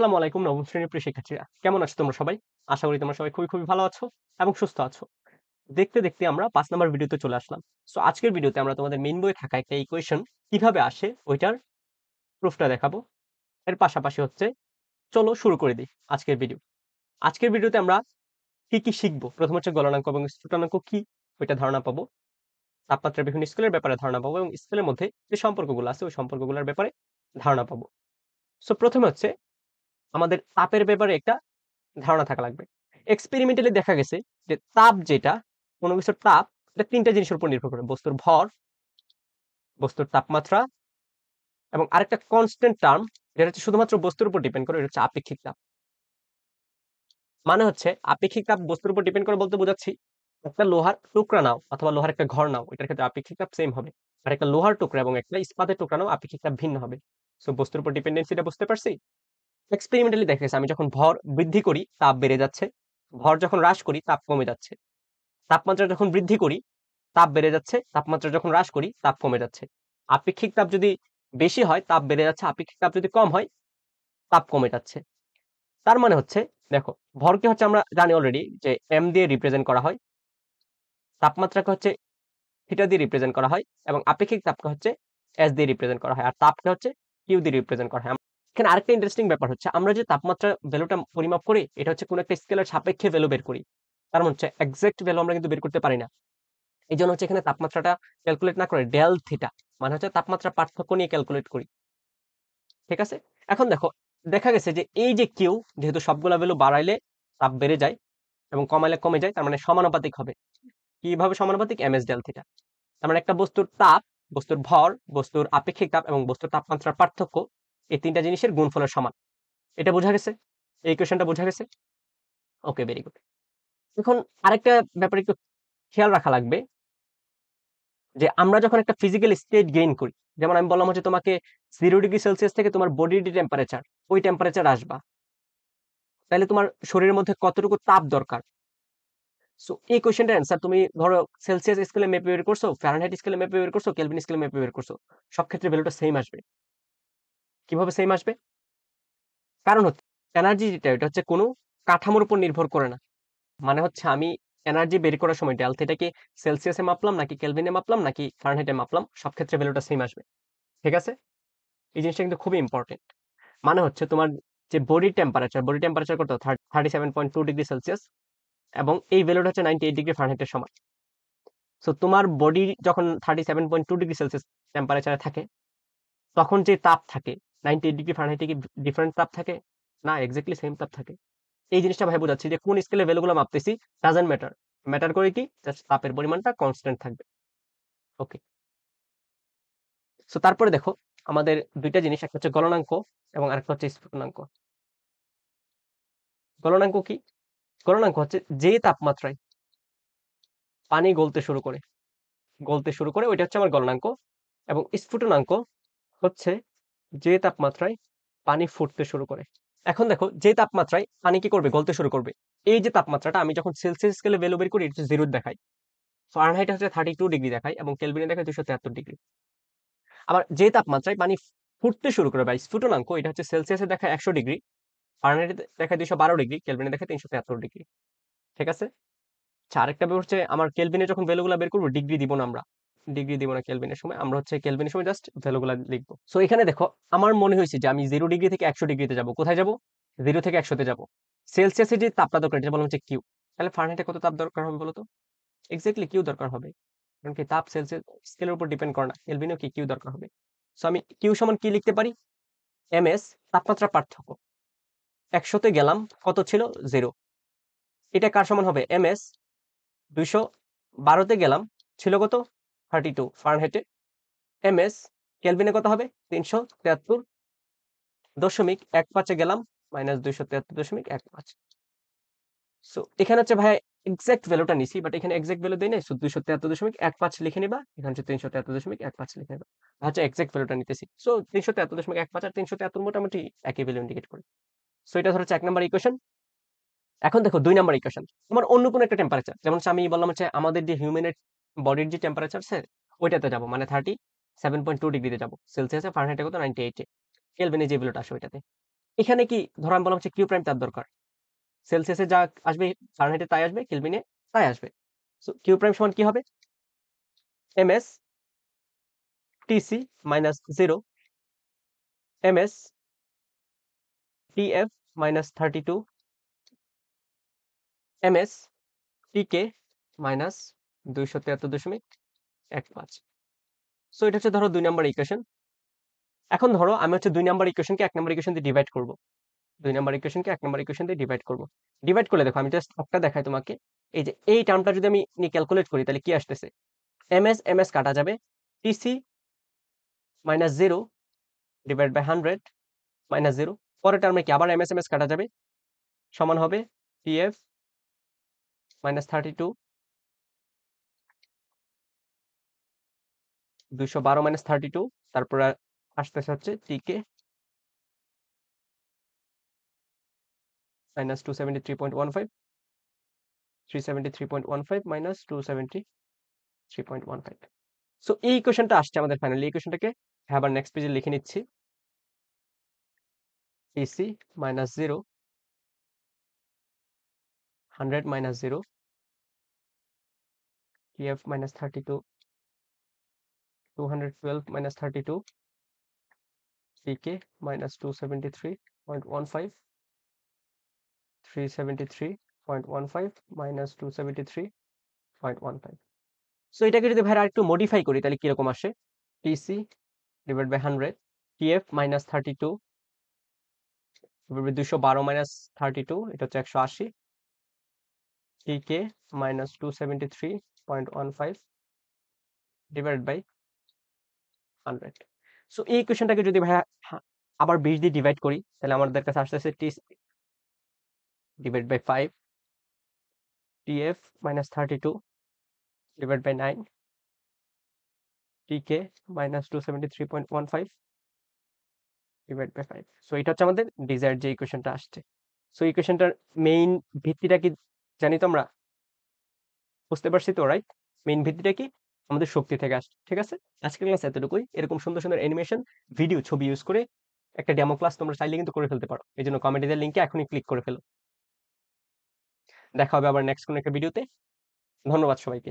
আসসালামু আলাইকুম নবম শ্রেণীর প্রিয় শিক্ষার্থীরা কেমন আছো তোমরা সবাই আশা করি তোমরা সবাই খুবই খুবই ভালো আছো এবং সুস্থ আছো দেখতে দেখতে আমরা পাঁচ নম্বর ভিডিওতে চলে আসলাম সো আজকের ভিডিওতে আমরা তোমাদের মেন বইয়ে থাকা একটা ইকুয়েশন কিভাবে আসে ওইটার প্রুফটা দেখাবো এর পাশাপাশি হচ্ছে চলো শুরু করে দিই আজকের ভিডিও আজকের ভিডিওতে আমরা কি কি শিখবো প্রথম হচ্ছে গলনাঙ্ক এবং স্ফুটনাঙ্ক কি ওইটা ধারণা পাবো তাপমাত্রা বিভিন্ন স্কুলের ব্যাপারে ধারণা পাবো এবং স্কুলের মধ্যে যে সম্পর্কগুলো আছে ওই সম্পর্কগুলোর ব্যাপারে ধারণা পাবো সো প্রথমে হচ্ছে আমাদের তাপের ব্যাপারে একটা ধারণা থাকা লাগবে এক্সপেরিমেন্টালি দেখা গেছে যে তাপ যেটা কোনো কিছুর তাপ এটা তিনটা জিনিসের উপর নির্ভর করে বস্তুর ভর বস্তুর তাপমাত্রা এবং আরেকটা কনস্ট্যান্ট টার্ম যেটা হচ্ছে শুধুমাত্র বস্তুর উপর ডিপেন্ড করে এটা হচ্ছে আপেক্ষিক তাপ মানে হচ্ছে আপেক্ষিক তাপ বস্তুর উপর ডিপেন্ড করে বলতে বোঝাচ্ছি একটা লোহার টুকরা নাও অথবা লোহার একটা ঘর নাও এটার ক্ষেত্রে আপেক্ষিক তাপ সেম হবে আর একটা লোহার টুকরা এবং একটা ইস্পাতের টুকরা নাও আপেক্ষিক তাপ ভিন্ন হবে সো বস্তুর উপর ডিপেন্ডেন্সিটা বুঝতে পারছি এক্সপেরিমেন্টালি দেখা গেছে আমি যখন ভর বৃদ্ধি করি তাপ বেড়ে যাচ্ছে ভর যখন হ্রাস করি তাপ কমে যাচ্ছে তাপমাত্রা যখন বৃদ্ধি করি তাপ বেড়ে যাচ্ছে তাপমাত্রা যখন হ্রাস করি তাপ কমে যাচ্ছে আপেক্ষিক তাপ যদি বেশি হয় তাপ বেড়ে যাচ্ছে আপেক্ষিক তাপ যদি কম হয় তাপ কমে যাচ্ছে তার মানে হচ্ছে দেখো ভরকে হচ্ছে আমরা জানি অলরেডি যে এম দিয়ে রিপ্রেজেন্ট করা হয় তাপমাত্রাকে হচ্ছে থিটা দিয়ে রিপ্রেজেন্ট করা হয় এবং আপেক্ষিক তাপকে হচ্ছে এস দিয়ে রিপ্রেজেন্ট করা হয় আর তাপকে হচ্ছে কিউ দিয়ে রিপ্রেজেন্ট করা হয় এখানে আরেকটা ইন্টারেস্টিং ব্যাপার হচ্ছে আমরা যে তাপমাত্রা ভ্যালুটা পরিমাপ করি এটা হচ্ছে কোনো একটা স্কেলের সাপেক্ষে ভ্যালু বের করি তার কারণ মানে হচ্ছে এক্সাক্ট ভ্যালু আমরা কিন্তু বের করতে পারি না এই জন্য হচ্ছে এখানে তাপমাত্রাটা ক্যালকুলেট না করে ডেল থিটা মানে হচ্ছে তাপমাত্রা পার্থক্য নিয়ে ক্যালকুলেট করি ঠিক আছে এখন দেখো দেখা গেছে যে এই যে কিউ যেহেতু সবগুলা ভ্যালু বাড়াইলে তাপ বেড়ে যায় এবং কমাইলে কমে যায় তার মানে সমানুপাতিক হবে কিভাবে সমানুপাতিক এম এস ডেল থিটা তার মানে একটা বস্তুর তাপ বস্তুর ভর বস্তুর আপেক্ষিক তাপ এবং বস্তুর তাপমাত্রার পার্থক্য এই তিনটা জিনিসের গুণফলের সমান এটা বোঝা গেছে এই কোয়েশনটা বোঝা গেছে ওকে ভেরি গুড এখন আরেকটা ব্যাপারে একটু খেয়াল রাখা লাগবে যে আমরা যখন একটা ফিজিক্যাল স্টেট গেইন করি যেমন আমি বললাম হচ্ছে তোমাকে জিরো ডিগ্রি সেলসিয়াস থেকে তোমার বডির টেম্পারেচার ওই টেম্পারেচার আসবা তাহলে তোমার শরীরের মধ্যে কতটুকু তাপ দরকার সো এই কোয়েশ্চেনটার অ্যান্সার তুমি ধরো সেলসিয়াস স্কেলে মেপে বের করছো ফ্যারেনহাইট স্কেলে মেপে বের করছো কেলভিন স্কেলে মেপে বের করছো সব ক্ষেত্রে ভ্যালুটা সেম আসবে কিভাবে সেম আসবে কারণ হচ্ছে এনার্জি যেটা এটা হচ্ছে কোনো কাঠামোর উপর নির্ভর করে না মানে হচ্ছে আমি এনার্জি বের করার সময় ডেল থেটাকে সেলসিয়াসে মাপলাম নাকি ক্যালভিনে মাপলাম নাকি ফারেনহাইটে মাপলাম সব ক্ষেত্রে ভ্যালুটা সেম আসবে ঠিক আছে এই জিনিসটা কিন্তু খুবই ইম্পর্টেন্ট মানে হচ্ছে তোমার যে বডি টেম্পারেচার বডি টেম্পারেচার কত thirty seven point two degree Celsius এবং এই ভ্যালুটা হচ্ছে নাইনটি এইট ডিগ্রি ফারেনহাইটের সময় সো তোমার বডি যখন thirty seven point two degree Celsius টেম্পারেচারে থাকে তখন যে তাপ থাকে নাইনটি ডিগ্রি ফারেনহাইটে কি ডিফারেন্ট তাপ থাকে না এক্স্যাক্টলি সেম তাপ থাকে এই জিনিসটা ভাই বোঝাচ্ছি যে কোন স্কেলে ভ্যালুগুলো মাপতেছি ডাজেন্ট ম্যাটার ম্যাটার করে কি জাস্ট তাপের পরিমাণটা কনস্ট্যান্ট থাকবে ওকে সো তারপরে দেখো আমাদের দুইটা জিনিস একটা হচ্ছে গলনাঙ্ক এবং আরেকটা হচ্ছে স্ফুটনাঙ্ক গলনাঙ্ক কি গলনাঙ্ক হচ্ছে যে তাপমাত্রায় পানি গলতে শুরু করে গলতে শুরু করে ওইটা হচ্ছে আমার গলনাঙ্ক এবং স্ফুটনাঙ্ক হচ্ছে যে তাপমাত্রায় পানি ফুটতে শুরু করে এখন দেখো যে তাপমাত্রায় পানি কি করবে গলতে শুরু করবে এই যে তাপমাত্রাটা আমি যখন সেলসিয়াস স্কেলে ভ্যালু বের করি এটা জিরো দেখায় ফারেনহাইট হচ্ছে থার্টি টু ডিগ্রি দেখায় এবং কেলভিনে দেখায় দুশো তেহাত্তর ডিগ্রি আবার যে তাপমাত্রায় পানি ফুটতে শুরু করে বা স্ফুটনাঙ্ক এটা হচ্ছে সেলসিয়াসে দেখায় একশো ডিগ্রি ফারেনহাইট দেখায় দুশো বারো ডিগ্রি কেলভিনে দেখায় তিনশো তেহাত্তর ডিগ্রি ঠিক আছে আচ্ছা আরেকটা ব্যাপার হচ্ছে আমার কেলভিনে যখন ভ্যালুগুলো বের করবো ডিগ্রি দিব না আমরা ডিগ্রি দিব না কেলভিনের সময় আমরা হচ্ছে কেলভিনের সময় জাস্ট ভ্যালুগুলো লিখবো সো এখানে দেখো আমার মনে হয়েছে যে আমি জিরো ডিগ্রি থেকে একশো ডিগ্রিতে যাবো কোথায় যাবো জিরো থেকে একশোতে যাবো সেলসিয়াসে যে তাপটা দরকার যেটা বললাম হচ্ছে কিউ তাহলে ফার্নেটে কত তাপ দরকার হবে বলতো এক্স্যাক্টলি কিউ দরকার হবে কারণ কি তাপ সেলসিয়াস স্কেলের উপর ডিপেন্ড করে না কেলভিনও কি কিউ দরকার হবে সো আমি কিউ সমান কি লিখতে পারি এম এস তাপমাত্রা পার্থক্য একশোতে গেলাম কত ছিল জিরো এটা কার সমান হবে এম এস দুশো বারোতে গেলাম ছিল কত থার্টি টু ফারেনহাইটে এম এস ক্যালভিনে কত হবে তিনশো তিয়াত্তর দশমিক এক পাঁচে গেলাম মাইনাস দুইশো তিয়াত্তর দশমিক এক পাঁচ সো এখানে হচ্ছে ভাই এক্সাক্ট ভ্যালুটা নিছি বাট এখানে এক্সাক্ট ভ্যালু দেয় নাই সো দুইশো তিয়াত্তর দশমিক এক পাঁচ লিখে নিবা এখানে হচ্ছে তিনশো তিয়াত্তর দশমিক এক পাঁচ লিখে নিবা আচ্ছা এক্সাক্ট ভ্যালুটা নিতেছি সো তিনশো তিয়াত্তর দশমিক এক পাঁচ আর তিনশো তিয়াত্তর মোটামুটি একই ভ্যালু ইন্ডিকেট করে সো এটা ধরো এক নাম্বার ইকুয়েশন এখন দেখো দুই নাম্বার ইকুয়েশন তোমার অন্য কোনো একটা টেম্পারেচার যেমন আমি বললাম হচ্ছে আমাদের যে হিউম্যানের বডির যে টেম্পারেচার সে ওইটাতে যাবো মানে থার্টি সেভেন পয়েন্ট টু ডিগ্রিতে যাবো সেলসিয়াসে ফারেনহাইটে কত নাইনটি এইটে কেলভিনে যে ভ্যালুটা আসে ওইটাতে এখানে কি ধরো আমি বললাম হচ্ছে কিউ প্রাইম তার দরকার সেলসিয়াসে যা আসবে ফার্নহাইটে তাই আসবে কেলভিনে তাই আসবে সো কিউ প্রাইম সমান কি হবে M S TC minus zero M S TF minus thirty two M S TK minus দুইশো তিয়াত্তর দশমিক এক পাঁচ সো এটা হচ্ছে ধরো দুই নম্বর ইকুয়েশন এখন ধরো আমি হচ্ছে দুই নম্বর ইকুয়েশনকে এক নম্বর ইকুয়েশন দিয়ে ডিভাইড করবো দুই নম্বর ইকুয়েশনকে এক নম্বর ইকুয়েশন দিয়ে ডিভাইড করবো ডিভাইড করলে দেখো আমি জাস্ট একটা দেখাই তোমাকে এই যে এই টার্মটা যদি আমি ক্যালকুলেট করি তাহলে কি আসতেছে এম এস এম এস কাটা যাবে TC minus zero divide by hundred minus zero পরের টার্মে কি আবার এম এস এম এস কাটা যাবে সমান হবে টিএফ মাইনাস থার্টি টু দুইশো বারো মাইনাস থার্টি টু তারপরে আসতে হচ্ছে three K minus two seventy three point one five three seventy three point one five minus two seventy three point one five so এই ইকুয়েশনটা আসছে আমাদের ফাইনালি এই ইকুয়েশনটাকে আবার নেক্সট পেজে লিখে নিচ্ছি AC minus zero hundred minus zero TF minus thirty two 212 minus 32 3k minus 273.15 373.15 minus 273.15 so এটাকে যদি ভাইরা একটু মডিফাই করি তাহলে কিরকম আসে TC divide by hundred TF minus thirty two দুশো বারো মাইনাস থার্টি টু এটা হচ্ছে একশো আশি K minus two seventy three point one five divide by hundred so এই ইকুয়েশনটাকে যদি ভাইয়া হ্যাঁ, আবার বিশ দিয়ে ডিভাইড করি তাহলে আমাদের কাছে আসতেছে T divide by five TF minus thirty two divide by nine TK minus two seventy three point one five divide by five so এটা হচ্ছে আমাদের ডিজায়ার যে ইকুয়েশনটা আসছে সো ইকুয়েশনটার মেইন ভিত্তিটা কি জানি তো আমরা বুঝতে পারছি তো রাইট মেইন ভিত্তিটা কি আমাদের শক্তি থেকে আসে ঠিক আছে আজকের ক্লাস এতটুকুই এরকম সুন্দর সুন্দর অ্যানিমেশন ভিডিও ছবি ইউজ করে একটা ডেমো ক্লাস তোমরা চাইলে কিন্তু করে ফেলতে পারো এই জন্য কমেডিদের লিঙ্কে এখনই ক্লিক করে ফেলো দেখা হবে আবার নেক্সট কোনো একটা ভিডিওতে ধন্যবাদ সবাইকে